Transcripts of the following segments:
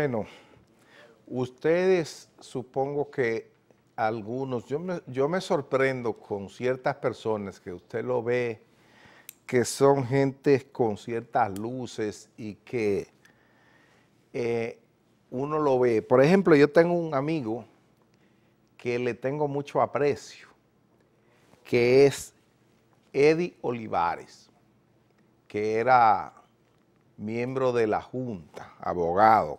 Bueno, ustedes supongo que algunos, yo me, yo me sorprendo con ciertas personas que usted lo ve, que son gentes con ciertas luces y que eh, uno lo ve. Por ejemplo, yo tengo un amigo que le tengo mucho aprecio, que es Eddie Olivares, que era miembro de la Junta, abogado,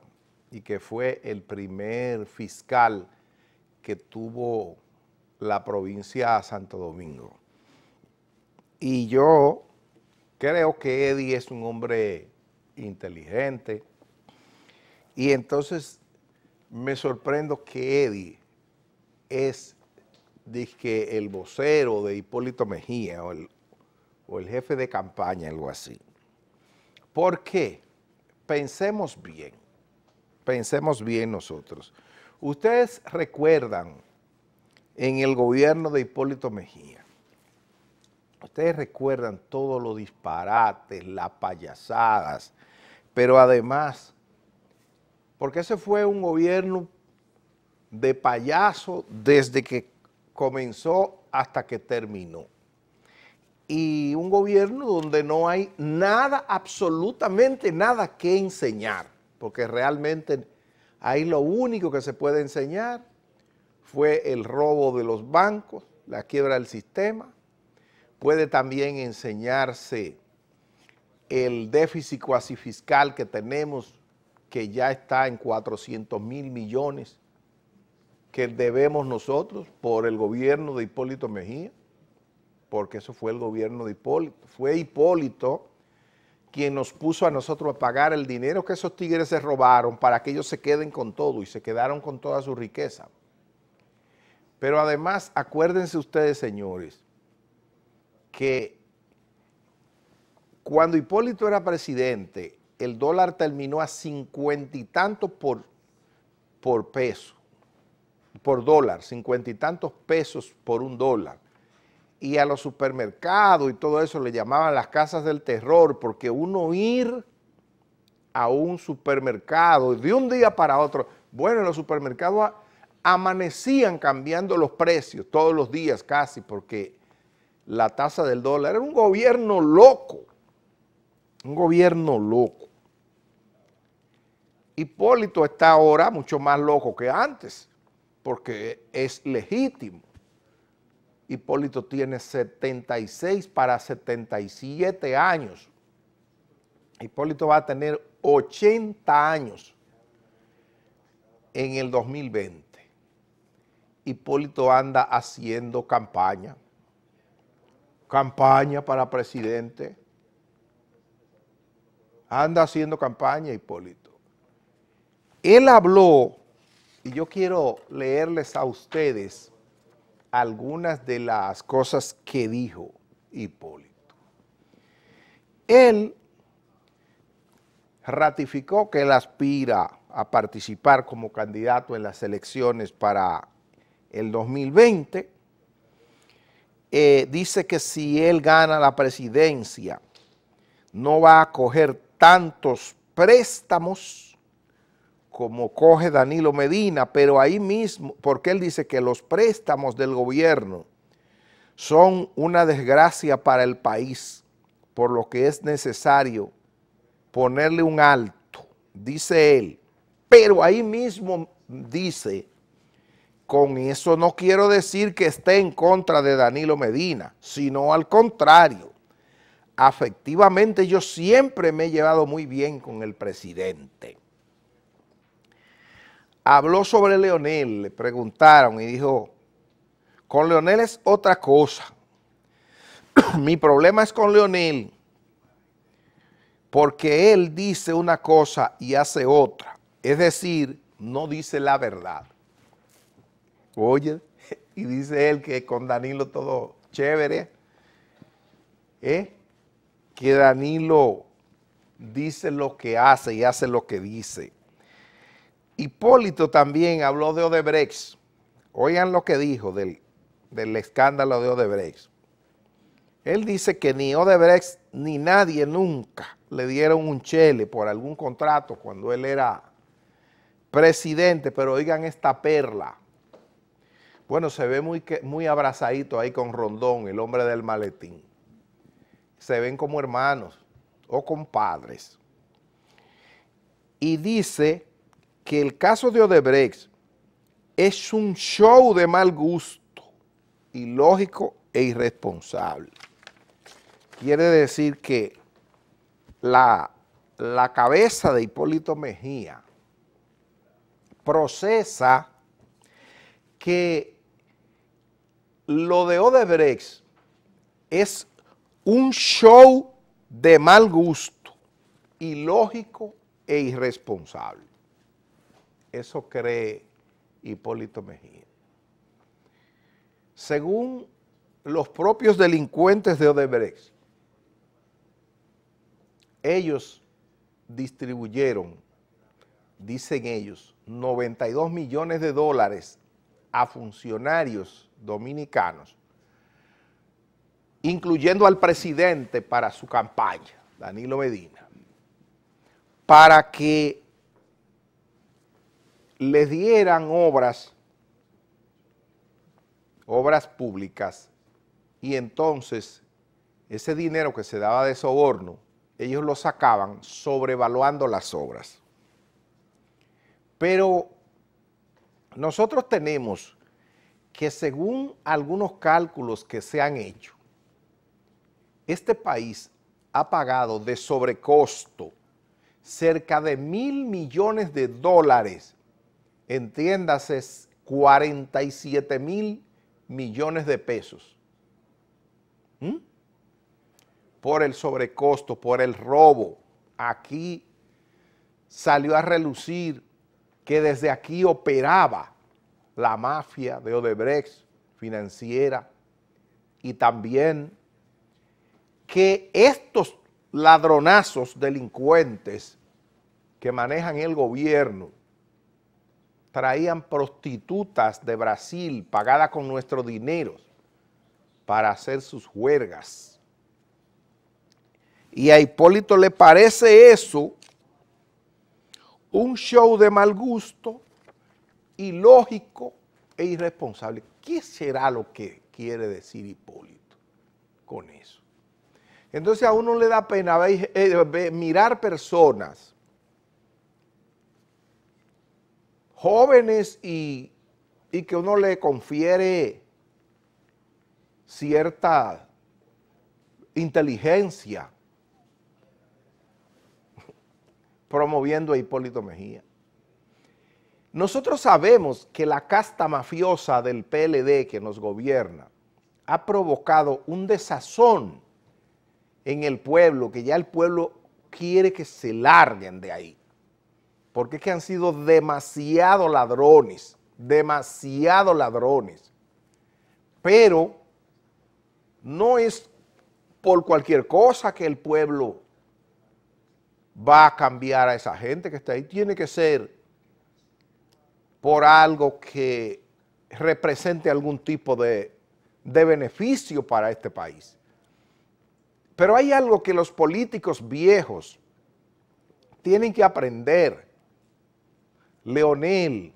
y que fue el primer fiscal que tuvo la provincia Santo Domingo. Y yo creo que Eddie es un hombre inteligente y entonces me sorprendo que Eddie es dizque, el vocero de Hipólito Mejía o el, o el jefe de campaña, algo así. ¿Por qué? Pensemos bien pensemos bien nosotros. Ustedes recuerdan en el gobierno de Hipólito Mejía, ustedes recuerdan todos los disparates, las payasadas, pero además, porque ese fue un gobierno de payaso desde que comenzó hasta que terminó. Y un gobierno donde no hay nada, absolutamente nada que enseñar porque realmente ahí lo único que se puede enseñar fue el robo de los bancos, la quiebra del sistema. Puede también enseñarse el déficit cuasi fiscal que tenemos, que ya está en 400 mil millones, que debemos nosotros por el gobierno de Hipólito Mejía, porque eso fue el gobierno de Hipólito. Fue Hipólito quien nos puso a nosotros a pagar el dinero que esos tigres se robaron para que ellos se queden con todo y se quedaron con toda su riqueza. Pero además, acuérdense ustedes, señores, que cuando Hipólito era presidente, el dólar terminó a cincuenta y tantos por, por peso, por dólar, cincuenta y tantos pesos por un dólar y a los supermercados y todo eso le llamaban las casas del terror, porque uno ir a un supermercado de un día para otro, bueno, en los supermercados amanecían cambiando los precios todos los días casi, porque la tasa del dólar era un gobierno loco, un gobierno loco. Hipólito está ahora mucho más loco que antes, porque es legítimo Hipólito tiene 76 para 77 años. Hipólito va a tener 80 años en el 2020. Hipólito anda haciendo campaña, campaña para presidente. Anda haciendo campaña, Hipólito. Él habló, y yo quiero leerles a ustedes algunas de las cosas que dijo Hipólito. Él ratificó que él aspira a participar como candidato en las elecciones para el 2020. Eh, dice que si él gana la presidencia, no va a coger tantos préstamos como coge Danilo Medina, pero ahí mismo, porque él dice que los préstamos del gobierno son una desgracia para el país, por lo que es necesario ponerle un alto, dice él. Pero ahí mismo dice, con eso no quiero decir que esté en contra de Danilo Medina, sino al contrario. Afectivamente yo siempre me he llevado muy bien con el presidente habló sobre Leonel, le preguntaron y dijo, con Leonel es otra cosa. Mi problema es con Leonel porque él dice una cosa y hace otra. Es decir, no dice la verdad. Oye, y dice él que con Danilo todo chévere. ¿eh? Que Danilo dice lo que hace y hace lo que dice. Hipólito también habló de Odebrecht. Oigan lo que dijo del, del escándalo de Odebrecht. Él dice que ni Odebrecht ni nadie nunca le dieron un chele por algún contrato cuando él era presidente, pero oigan esta perla. Bueno, se ve muy, muy abrazadito ahí con Rondón, el hombre del maletín. Se ven como hermanos o compadres. Y dice que el caso de Odebrecht es un show de mal gusto, ilógico e irresponsable. Quiere decir que la, la cabeza de Hipólito Mejía procesa que lo de Odebrecht es un show de mal gusto, ilógico e irresponsable. Eso cree Hipólito Mejía. Según los propios delincuentes de Odebrecht, ellos distribuyeron, dicen ellos, 92 millones de dólares a funcionarios dominicanos, incluyendo al presidente para su campaña, Danilo Medina, para que les dieran obras, obras públicas, y entonces ese dinero que se daba de soborno, ellos lo sacaban sobrevaluando las obras. Pero nosotros tenemos que según algunos cálculos que se han hecho, este país ha pagado de sobrecosto cerca de mil millones de dólares entiéndase, 47 mil millones de pesos. ¿Mm? Por el sobrecosto, por el robo. Aquí salió a relucir que desde aquí operaba la mafia de Odebrecht financiera y también que estos ladronazos delincuentes que manejan el gobierno traían prostitutas de Brasil pagadas con nuestro dinero para hacer sus juergas. Y a Hipólito le parece eso un show de mal gusto, ilógico e irresponsable. ¿Qué será lo que quiere decir Hipólito con eso? Entonces a uno le da pena eh, mirar personas jóvenes y, que uno le confiere cierta inteligencia promoviendo a Hipólito Mejía. Nosotros sabemos que la casta mafiosa del PLD que nos gobierna ha provocado un desazón en el pueblo, que ya el pueblo quiere que se larguen de ahí porque es que han sido demasiado ladrones, demasiado ladrones. Pero no es por cualquier cosa que el pueblo va a cambiar a esa gente que está ahí. Tiene que ser por algo que represente algún tipo de, de beneficio para este país. Pero hay algo que los políticos viejos tienen que aprender Leonel,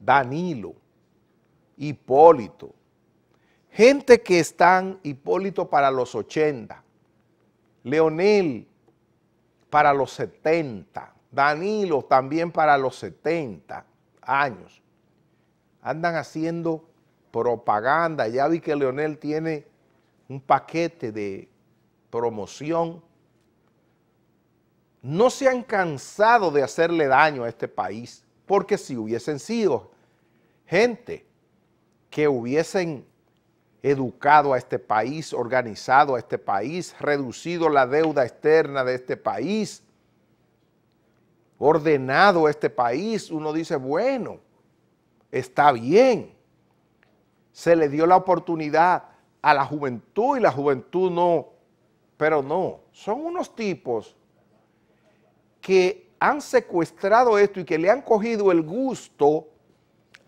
Danilo, Hipólito, gente que están, Hipólito para los 80, Leonel para los 70, Danilo también para los 70 años, andan haciendo propaganda, ya vi que Leonel tiene un paquete de promoción no se han cansado de hacerle daño a este país, porque si hubiesen sido gente que hubiesen educado a este país, organizado a este país, reducido la deuda externa de este país, ordenado este país, uno dice, bueno, está bien, se le dio la oportunidad a la juventud y la juventud no, pero no, son unos tipos que han secuestrado esto y que le han cogido el gusto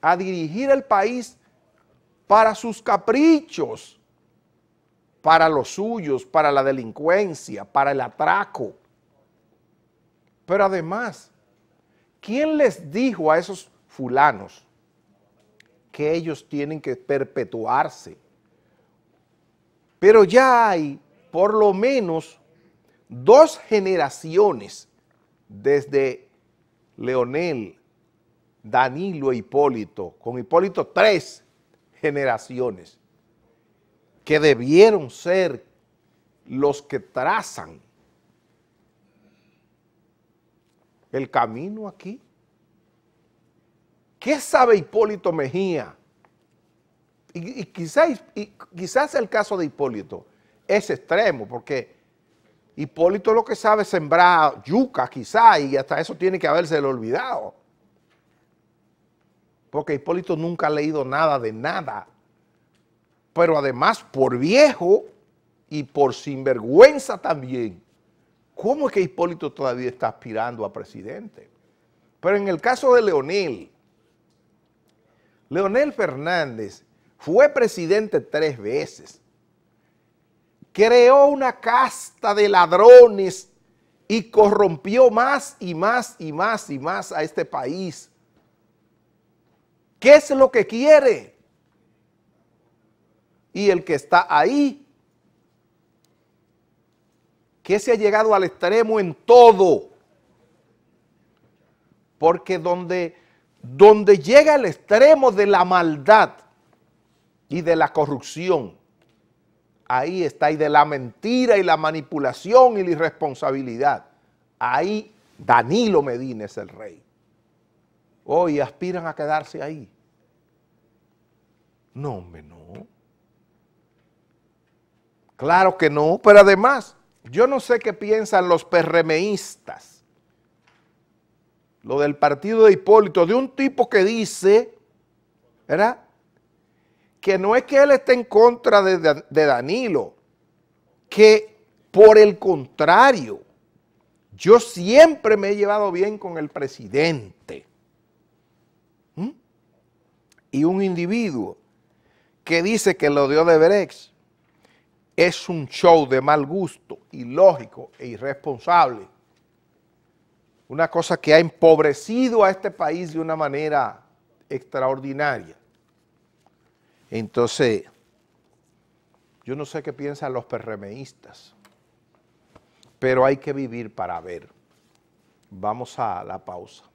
a dirigir el país para sus caprichos, para los suyos, para la delincuencia, para el atraco. Pero además, ¿quién les dijo a esos fulanos que ellos tienen que perpetuarse? Pero ya hay por lo menos dos generaciones desde Leonel, Danilo e Hipólito, con Hipólito tres generaciones que debieron ser los que trazan el camino aquí. ¿Qué sabe Hipólito Mejía? Y, y quizás el caso de Hipólito es extremo, porque Hipólito lo que sabe es sembrar yuca quizá y hasta eso tiene que haberse olvidado. Porque Hipólito nunca ha leído nada de nada. Pero además por viejo y por sinvergüenza también. ¿Cómo es que Hipólito todavía está aspirando a presidente? Pero en el caso de Leonel, Leonel Fernández fue presidente tres veces creó una casta de ladrones y corrompió más y más y más y más a este país. ¿Qué es lo que quiere? Y el que está ahí, que se ha llegado al extremo en todo, porque donde, donde llega el extremo de la maldad y de la corrupción, Ahí está, y de la mentira y la manipulación y la irresponsabilidad. Ahí Danilo Medina es el rey. Hoy oh, aspiran a quedarse ahí. No, hombre, no. Claro que no, pero además, yo no sé qué piensan los perremeístas. Lo del partido de Hipólito, de un tipo que dice, ¿verdad? que no es que él esté en contra de, Danilo, que por el contrario, yo siempre me he llevado bien con el presidente. ¿Mm? Y un individuo que dice que lo dio de Berex es un show de mal gusto, ilógico e irresponsable. Una cosa que ha empobrecido a este país de una manera extraordinaria. Entonces, yo no sé qué piensan los PRMistas, pero hay que vivir para ver. Vamos a la pausa.